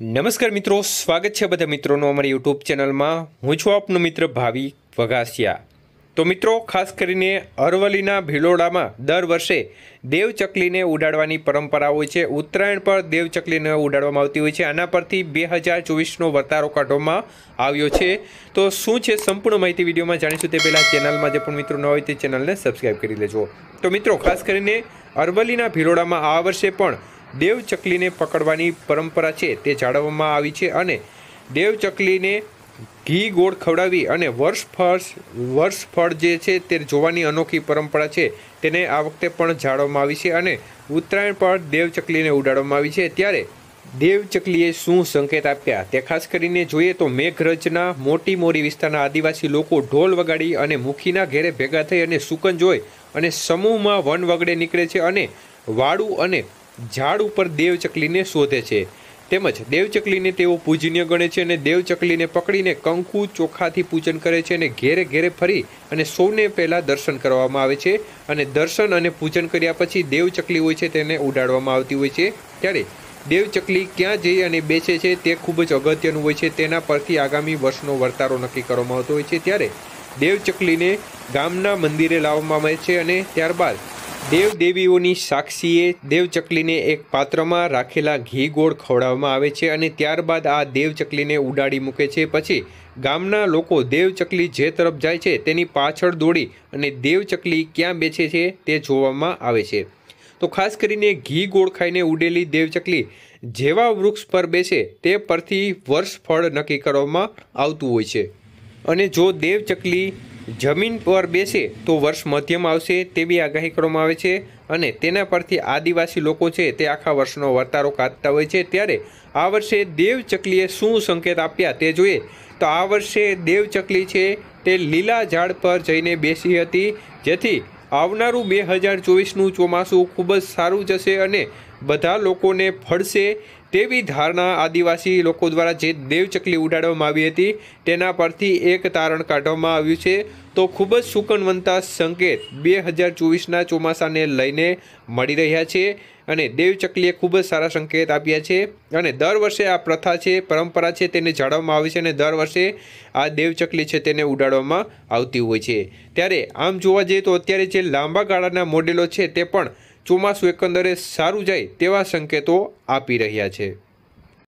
નમસ્કાર મિત્રો સ્વાગત છે બધા મિત્રોનું અમારી યુટ્યુબ ચેનલમાં હું છું આપનો મિત્ર ભાવિ વઘાસિયા તો મિત્રો ખાસ કરીને અરવલ્લીના ભિલોડામાં દર વર્ષે દેવચકલીને ઉડાડવાની પરંપરા હોય છે ઉત્તરાયણ પર દેવચકલીને ઉડાડવામાં આવતી હોય છે આના પરથી બે હજાર ચોવીસનો વર્તારો કાઢવામાં આવ્યો છે તો શું છે સંપૂર્ણ માહિતી વિડીયોમાં જાણીશું તે પહેલાં ચેનલમાં જે પણ મિત્રો ન હોય તે ચેનલને સબસ્ક્રાઈબ કરી લેજો તો મિત્રો ખાસ કરીને અરવલ્લીના ભિલોડામાં આ વર્ષે પણ દેવચકલીને પકડવાની પરંપરા છે તે જાળવવામાં આવી છે અને દેવચકલીને ઘી ગોળ ખવડાવી અને વર્ષ ફળ વર્ષ ફળ જે છે તે જોવાની અનોખી પરંપરા છે તેને આ વખતે પણ જાળવવામાં આવી છે અને ઉત્તરાયણ પર દેવચકલીને ઉડાડવામાં આવી છે ત્યારે દેવચકલીએ શું સંકેત આપ્યા તે ખાસ કરીને જોઈએ તો મેઘરજના મોટી મોરી વિસ્તારના આદિવાસી લોકો ઢોલ વગાડી અને મુખીના ઘેરે ભેગા થઈ અને સુકન જોઈ અને સમૂહમાં વન વગડે નીકળે છે અને વાડુ અને ઝાડ ઉપર દેવચકલીને શોધે છે તેમજ દેવચકલીને તેઓ પૂજનીય ગણે છે અને દેવચકલીને પકડીને કંકુ ચોખાથી પૂજન કરે છે અને ઘેરે ઘેરે ફરી અને સૌને પહેલાં દર્શન કરવામાં આવે છે અને દર્શન અને પૂજન કર્યા પછી દેવચકલી હોય છે તેને ઉડાડવામાં આવતી હોય છે ત્યારે દેવચકલી ક્યાં જઈ અને બેસે છે તે ખૂબ જ અગત્યનું હોય છે તેના પરથી આગામી વર્ષનો વર્તારો નક્કી કરવામાં આવતો હોય છે ત્યારે દેવચકલીને ગામના મંદિરે લાવવામાં આવે છે અને ત્યારબાદ દેવ દેવીઓની સાક્ષીએ દેવચકલીને એક પાત્રમાં રાખેલા ઘી ગોળ ખવડાવવામાં આવે છે અને ત્યારબાદ આ દેવચકલીને ઉડાડી મૂકે છે પછી ગામના લોકો દેવચકલી જે તરફ જાય છે તેની પાછળ દોડી અને દેવચકલી ક્યાં બેસે છે તે જોવામાં આવે છે તો ખાસ કરીને ઘી ગોળ ખાઈને ઉડેલી દેવચકલી જેવા વૃક્ષ પર બેસે તે પરથી વર્ષ ફળ નક્કી કરવામાં આવતું હોય છે અને જો દેવચકલી જમીન પર બેસે તો વર્ષ મધ્યમ આવશે તેવી આગાહી કરવામાં આવે છે અને તેના પરથી આદિવાસી લોકો છે તે આખા વર્ષનો વર્તારો કાઢતા હોય છે ત્યારે આ વર્ષે દેવચકલીએ શું સંકેત આપ્યા તે જોઈએ તો આ વર્ષે દેવચકલી છે તે લીલા ઝાડ પર જઈને બેસી હતી જેથી આવનારું બે હજાર ચોવીસનું ચોમાસું ખૂબ જ સારું જશે અને બધા લોકોને ફળશે તેવી ધારણા આદિવાસી લોકો દ્વારા જે દેવચકલી ઉડાડવામાં આવી હતી તેના પરથી એક તારણ કાઢવામાં આવ્યું છે તો ખૂબ જ સુકનવંતા સંકેત બે હજાર ચોવીસના ચોમાસાને લઈને મળી રહ્યા છે અને દેવચકલીએ ખૂબ જ સારા સંકેત આપ્યા છે અને દર વર્ષે આ પ્રથા છે પરંપરા છે તેને જાળવવામાં આવે છે અને દર વર્ષે આ દેવચકલી છે તેને ઉડાડવામાં આવતી હોય છે ત્યારે આમ જોવા જઈએ તો અત્યારે જે લાંબા ગાળાના મોડેલો છે તે પણ ચોમાસું એકંદરે સારું જાય તેવા સંકેતો આપી રહ્યા છે